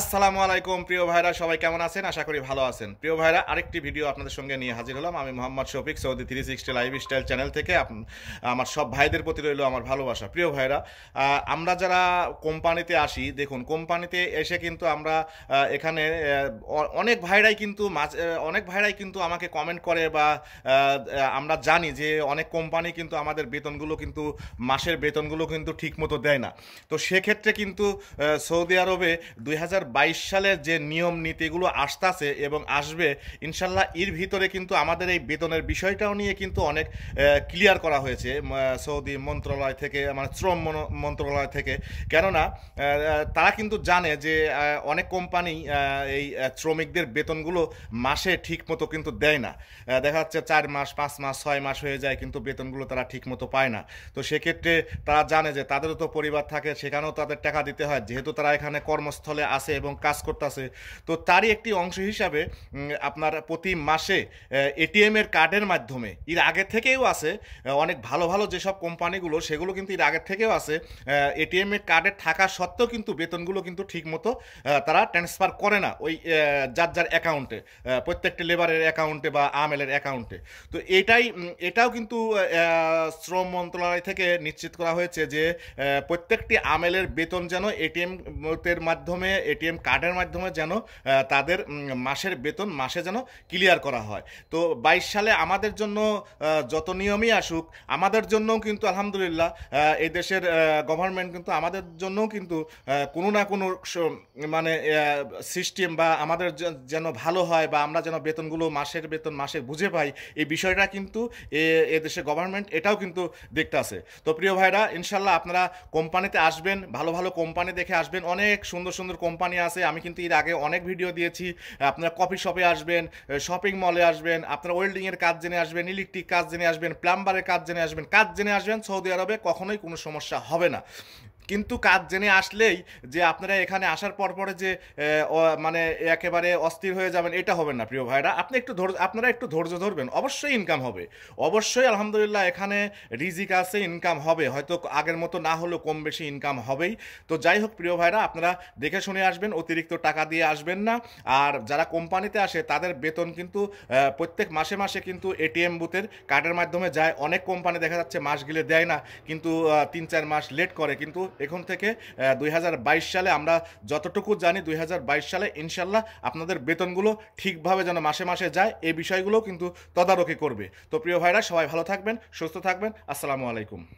আসসালামু আলাইকুম প্রিয় ভাইরা সবাই কেমন আছেন আশা করি ভালো আছেন প্রিয় ভাইরা আরেকটি ভিডিও আপনাদের সঙ্গে নিয়ে হাজির হলাম আমি Mohammad Shafiq Saudi three sixty lifestyle channel থেকে আমার সব ভাইদের প্রতি রইল আমার ভালোবাসা প্রিয় ভাইরা আমরা যারা কোম্পানিতে আসি দেখুন কোম্পানিতে এসে কিন্তু আমরা এখানে অনেক ভাইরাই কিন্তু অনেক ভাইরাই কিন্তু আমাকে কমেন্ট করে বা আমরা জানি যে অনেক কোম্পানি কিন্তু আমাদের বেতনগুলো কিন্তু মাসের বেতনগুলো কিন্তু ঠিকমতো দেয় না তো সেক্ষেত্রে কিন্তু সৌদি আরবে দুই হাজার সালের যে নিয়ম নীতিগুলো আসতেছে এবং আসবে ইনশাল্লাহ এর ভিতরে কিন্তু আমাদের এই বেতনের বিষয়টাও নিয়ে কিন্তু অনেক ক্লিয়ার করা হয়েছে সৌদি মন্ত্রণালয় থেকে মানে শ্রম মন্ত্রণালয় থেকে কেননা তারা কিন্তু জানে যে অনেক কোম্পানি এই শ্রমিকদের বেতনগুলো মাসে ঠিক মতো কিন্তু দেয় না দেখা যাচ্ছে চার মাস পাঁচ মাস ছয় মাস হয়ে যায় কিন্তু বেতনগুলো তারা ঠিক মতো পায় না তো সেক্ষেত্রে তারা জানে যে তাদেরও তো পরিবার থাকে সেখানেও তাদের টাকা দিতে হয় যেহেতু তারা এখানে কর্মস্থলে আসে আছে এবং কাজ করতেছে তো তারই একটি অংশ হিসাবে আপনার প্রতি মাসে এটিএমের কার্ডের মাধ্যমে এর আগে থেকেও আছে অনেক ভালো ভালো যেসব কোম্পানিগুলো সেগুলো কিন্তু এর আগে থেকেও আছে এটিএমের কার্ডে থাকা সত্ত্বেও কিন্তু বেতনগুলো কিন্তু ঠিকমতো তারা ট্রান্সফার করে না ওই যার যার অ্যাকাউন্টে প্রত্যেকটি লেবারের অ্যাকাউন্টে বা আমেলের অ্যাকাউন্টে তো এটাই এটাও কিন্তু শ্রম মন্ত্রণালয় থেকে নিশ্চিত করা হয়েছে যে প্রত্যেকটি আমেলের বেতন যেন এটিএম এর মাধ্যমে এটিএম কার্ডের মাধ্যমে যেন তাদের মাসের বেতন মাসে যেন ক্লিয়ার করা হয় তো বাইশ সালে আমাদের জন্য যত নিয়মই আসুক আমাদের জন্যও কিন্তু আলহামদুলিল্লাহ এই দেশের গভর্নমেন্ট কিন্তু আমাদের জন্যও কিন্তু কোনো না কোনো মানে সিস্টেম বা আমাদের যেন ভালো হয় বা আমরা যেন বেতনগুলো মাসের বেতন মাসে বুঝে পাই এই বিষয়টা কিন্তু এ দেশে গভর্নমেন্ট এটাও কিন্তু দেখতে আছে তো প্রিয় ভাইরা ইনশাল্লাহ আপনারা কোম্পানিতে আসবেন ভালো ভালো কোম্পানি দেখে আসবেন অনেক সুন্দর সুন্দর কোম্পানি কোম্পানি আছে আমি কিন্তু এর আগে অনেক ভিডিও দিয়েছি আপনারা কফি শপে আসবেন শপিং মলে আসবেন আপনারা ওয়েল্ডিংয়ের কাজ জেনে আসবেন ইলেকট্রিক কাজ জেনে আসবেন প্লাম্বারের কাজ জেনে আসবেন কাজ জেনে আসবেন সৌদি আরবে কখনোই কোনো সমস্যা হবে না কিন্তু কাজ জেনে আসলেই যে আপনারা এখানে আসার পর পরে যে মানে একেবারে অস্থির হয়ে যাবেন এটা হবে না প্রিয় ভাইরা আপনি একটু ধৈর্য আপনারা একটু ধৈর্য ধরবেন অবশ্যই ইনকাম হবে অবশ্যই আলহামদুলিল্লাহ এখানে রিজিক আছে ইনকাম হবে হয়তো আগের মতো না হলেও কম বেশি ইনকাম হবেই তো যাই হোক প্রিয় ভাইরা আপনারা দেখে শুনে আসবেন অতিরিক্ত টাকা দিয়ে আসবেন না আর যারা কোম্পানিতে আসে তাদের বেতন কিন্তু প্রত্যেক মাসে মাসে কিন্তু এটিএম বুথের কার্ডের মাধ্যমে যায় অনেক কোম্পানি দেখা যাচ্ছে মাস গেলে দেয় না কিন্তু তিন চার মাস লেট করে কিন্তু এখন থেকে দুই সালে আমরা যতটুকু জানি দুই সালে ইনশাল্লাহ আপনাদের বেতনগুলো ঠিকভাবে যেন মাসে মাসে যায় এই বিষয়গুলো কিন্তু তদারকি করবে তো প্রিয় ভাইরা সবাই ভালো থাকবেন সুস্থ থাকবেন আসসালামু আলাইকুম